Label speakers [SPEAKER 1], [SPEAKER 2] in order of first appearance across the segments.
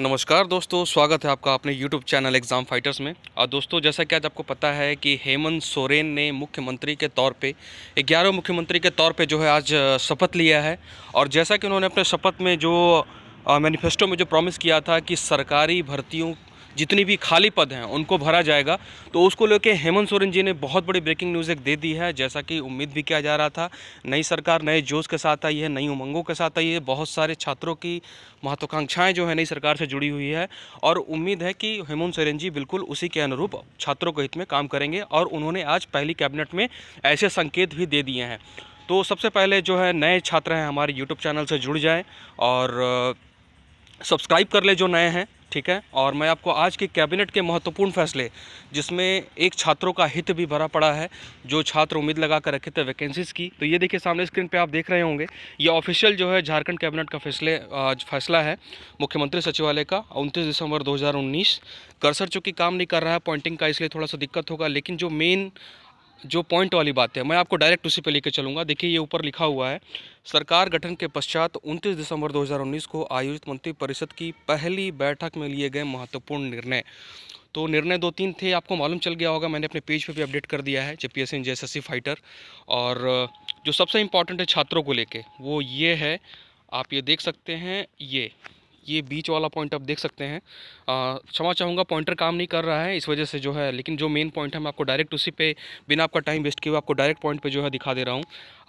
[SPEAKER 1] नमस्कार दोस्तों स्वागत है आपका अपने यूट्यूब चैनल एग्ज़ाम फाइटर्स में और दोस्तों जैसा कि आज आपको पता है कि हेमंत सोरेन ने मुख्यमंत्री के तौर पे ग्यारह मुख्यमंत्री के तौर पे जो है आज शपथ लिया है और जैसा कि उन्होंने अपने शपथ में जो मैनिफेस्टो में जो प्रॉमिस किया था कि सरकारी भर्तियों जितनी भी खाली पद हैं उनको भरा जाएगा तो उसको लेके हेमंत सोरेन जी ने बहुत बड़ी ब्रेकिंग न्यूज़ एक दे दी है जैसा कि उम्मीद भी किया जा रहा था नई सरकार नए जोश के साथ आई है नई उमंगों के साथ आई है बहुत सारे छात्रों की महत्वाकांक्षाएँ जो है नई सरकार से जुड़ी हुई है और उम्मीद है कि हेमंत सोरेन जी बिल्कुल उसी के अनुरूप छात्रों के हित में काम करेंगे और उन्होंने आज पहली कैबिनेट में ऐसे संकेत भी दे दिए हैं तो सबसे पहले जो है नए छात्र हैं हमारे यूट्यूब चैनल से जुड़ जाएँ और सब्सक्राइब कर ले जो नए हैं ठीक है और मैं आपको आज के कैबिनेट के महत्वपूर्ण फैसले जिसमें एक छात्रों का हित भी भरा पड़ा है जो छात्र उम्मीद लगा कर रखे थे वैकेंसीज़ की तो ये देखिए सामने स्क्रीन पे आप देख रहे होंगे ये ऑफिशियल जो है झारखंड कैबिनेट का फैसले आज फैसला है मुख्यमंत्री सचिवालय का उनतीस दिसंबर दो हज़ार उन्नीस कर्सर चूँकि काम नहीं कर रहा है पॉइंटिंग का इसलिए थोड़ा सा दिक्कत होगा लेकिन जो मेन जो पॉइंट वाली बात है मैं आपको डायरेक्ट उसी पे लेकर चलूँगा देखिए ये ऊपर लिखा हुआ है सरकार गठन के पश्चात 29 दिसंबर 2019 को आयोजित मंत्री परिषद की पहली बैठक में लिए गए महत्वपूर्ण निर्णय तो निर्णय दो तीन थे आपको मालूम चल गया होगा मैंने अपने पेज पे भी अपडेट कर दिया है जे पी एस फाइटर और जो सबसे इम्पॉर्टेंट है छात्रों को लेके वो ये है आप ये देख सकते हैं ये ये बीच वाला पॉइंट आप देख सकते हैं क्षमा चाहूँगा पॉइंटर काम नहीं कर रहा है इस वजह से जो है लेकिन जो मेन पॉइंट है मैं आपको डायरेक्ट उसी पे बिना आपका टाइम वेस्ट किए आपको डायरेक्ट पॉइंट पे जो है दिखा दे रहा हूँ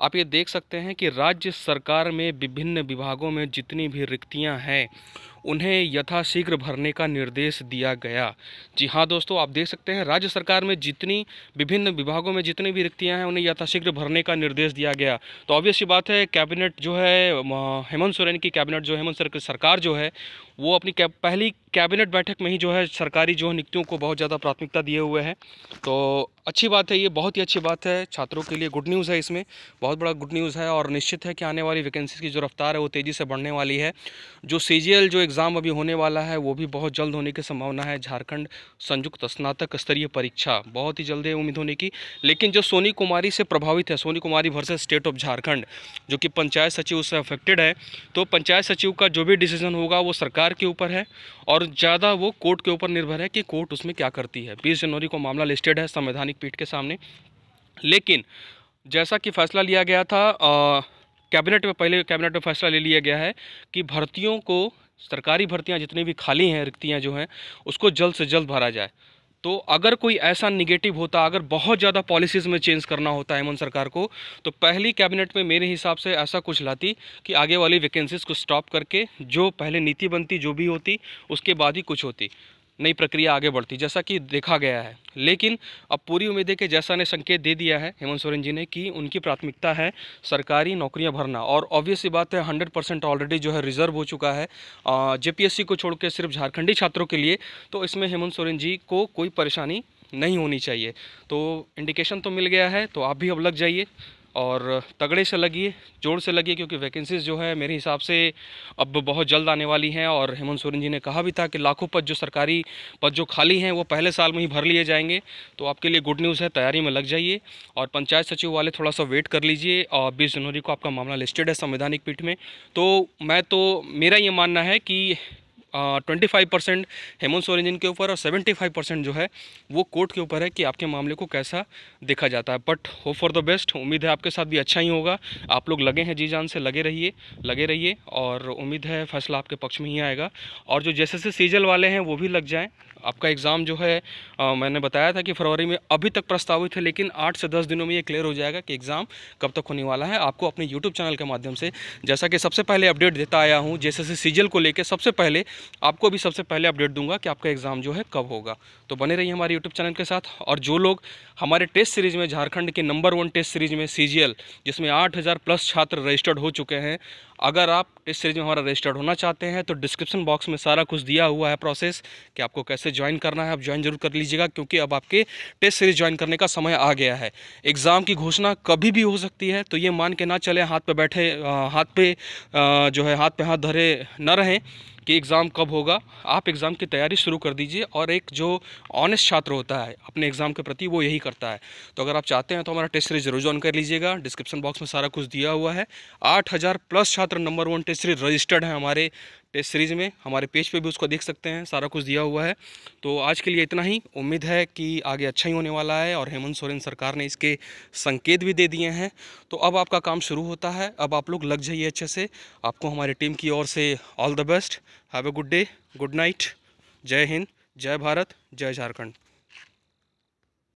[SPEAKER 1] आप ये देख सकते हैं कि राज्य सरकार में विभिन्न विभागों में जितनी भी रिक्तियाँ हैं उन्हें यथाशीघ्र भरने का निर्देश दिया गया जी हाँ दोस्तों आप देख सकते हैं राज्य सरकार में जितनी विभिन्न विभागों में जितनी भी रिक्तियाँ हैं उन्हें यथाशीघ्र भरने का निर्देश दिया गया तो ऑब्वियस बात है कैबिनेट जो है हेमंत सोरेन की कैबिनेट जो हेमंत सोरेन की सरकार जो है वो अपनी कैब, पहली कैबिनेट बैठक में ही जो है सरकारी जो नियुक्तियों को बहुत ज़्यादा प्राथमिकता दिए हुए हैं तो अच्छी बात है ये बहुत ही अच्छी बात है छात्रों के लिए गुड न्यूज़ है इसमें बहुत बड़ा गुड न्यूज़ है और निश्चित है कि आने वाली वैकेंसीज की जो रफ्तार है वो तेज़ी से बढ़ने वाली है जो सी जो एग्ज़ाम अभी होने वाला है वो भी बहुत जल्द होने की संभावना है झारखंड संयुक्त स्नातक स्तरीय परीक्षा बहुत ही जल्द है उम्मीद होने की लेकिन जो सोनी कुमारी से प्रभावित है Soni Kumari versus state of Jharkhand जो कि पंचायत सचिव उससे अफेक्टेड है तो पंचायत सचिव का जो भी डिसीजन होगा वो सरकार के ऊपर है और ज़्यादा वो कोर्ट के ऊपर निर्भर है कि कोर्ट उसमें क्या करती है बीस जनवरी को मामला लिस्टेड है संवैधानिक संवैधानिक पीठ के सामने लेकिन जैसा कि फैसला लिया गया था कैबिनेट में पहले कैबिनेट में फैसला ले लिया गया है कि भर्तियों को सरकारी भर्तियां जितनी भी खाली हैं रिक्तियां जो हैं उसको जल्द से जल्द भरा जाए तो अगर कोई ऐसा निगेटिव होता अगर बहुत ज़्यादा पॉलिसीज़ में चेंज करना होता है हेमंत सरकार को तो पहली कैबिनेट में मेरे हिसाब से ऐसा कुछ लाती कि आगे वाली वैकेंसीज़ को स्टॉप करके जो पहले नीति बनती जो भी होती उसके बाद ही कुछ होती नई प्रक्रिया आगे बढ़ती जैसा कि देखा गया है लेकिन अब पूरी उम्मीद है कि जैसा ने संकेत दे दिया है हेमंत सोरेन जी ने कि उनकी प्राथमिकता है सरकारी नौकरियां भरना और ऑब्वियस ही बात है 100 परसेंट ऑलरेडी जो है रिजर्व हो चुका है जेपीएससी को छोड़ के सिर्फ झारखंडी छात्रों के लिए तो इसमें हेमंत सोरेन जी को कोई परेशानी नहीं होनी चाहिए तो इंडिकेशन तो मिल गया है तो आप भी अब लग जाइए और तगड़े से लगिए जोर से लगिए क्योंकि वैकेंसीज़ जो है मेरे हिसाब से अब बहुत जल्द आने वाली हैं और हेमंत सोरेन जी ने कहा भी था कि लाखों पद जो सरकारी पद जो खाली हैं वो पहले साल में ही भर लिए जाएंगे तो आपके लिए गुड न्यूज़ है तैयारी में लग जाइए और पंचायत सचिव वाले थोड़ा सा वेट कर लीजिए और बीस जनवरी को आपका मामला लिस्टेड है संवैधानिक पीठ में तो मैं तो मेरा ये मानना है कि twenty five percent Hemant Soren ji के ऊपर और सेवेंटी फाइव परसेंट जो है वो कोर्ट के ऊपर है कि आपके मामले को कैसा देखा जाता है but hope for the best उम्मीद है आपके साथ भी अच्छा ही होगा आप लोग लगे हैं जी जान से लगे रहिए लगे रहिए और उम्मीद है फैसला आपके पक्ष में ही आएगा और जो जैसे जैसे सीजल वाले हैं वो भी लग जाएँ आपका एग्ज़ाम जो है आ, मैंने बताया था कि फरवरी में अभी तक प्रस्तावित है लेकिन आठ से दस दिनों में ये क्लियर हो जाएगा कि एग्ज़ाम कब तक होने वाला है आपको अपने यूट्यूब चैनल के माध्यम से जैसा कि सबसे पहले अपडेट देता आया हूँ जैसे सीजल को लेकर सबसे पहले आपको भी सबसे पहले अपडेट दूंगा कि आपका एग्ज़ाम जो है कब होगा तो बने रहिए हमारे यूट्यूब चैनल के साथ और जो लोग हमारे टेस्ट सीरीज़ में झारखंड के नंबर वन टेस्ट सीरीज़ में सी जिसमें आठ प्लस छात्र रजिस्टर्ड हो चुके हैं अगर आप टेस्ट सीरीज़ में हमारा रजिस्टर्ड होना चाहते हैं तो डिस्क्रिप्शन बॉक्स में सारा कुछ दिया हुआ है प्रोसेस कि आपको कैसे ज्वाइन करना है आप ज्वाइन जरूर कर लीजिएगा क्योंकि अब आपके टेस्ट सीरीज़ ज्वाइन करने का समय आ गया है एग्ज़ाम की घोषणा कभी भी हो सकती है तो ये मान के ना चले हाथ पे बैठे हाथ पे जो है हाथ पे हाथ धरे न रहें कि एग्ज़ाम कब होगा आप एग्ज़ाम की तैयारी शुरू कर दीजिए और एक जो ऑनेस्ट छात्र होता है अपने एग्ज़ाम के प्रति वो यही करता है तो अगर आप चाहते हैं तो हमारा टेस्ट सीरीज जरूर ज्वाइन कर लीजिएगा डिस्क्रिप्शन बॉक्स में सारा कुछ दिया हुआ है आठ प्लस छात्र number one test series registered हैं हमारे टेस्ट सीरीज़ में हमारे पेज पे भी उसको देख सकते हैं सारा कुछ दिया हुआ है तो आज के लिए इतना ही उम्मीद है कि आगे अच्छा ही होने वाला है और हेमंत सोरेन सरकार ने इसके संकेत भी दे दिए हैं तो अब आपका काम शुरू होता है अब आप लोग लग जाइए अच्छे से आपको हमारी टीम की ओर से all the best have a good day good night जय हिंद जय भारत जय झारखंड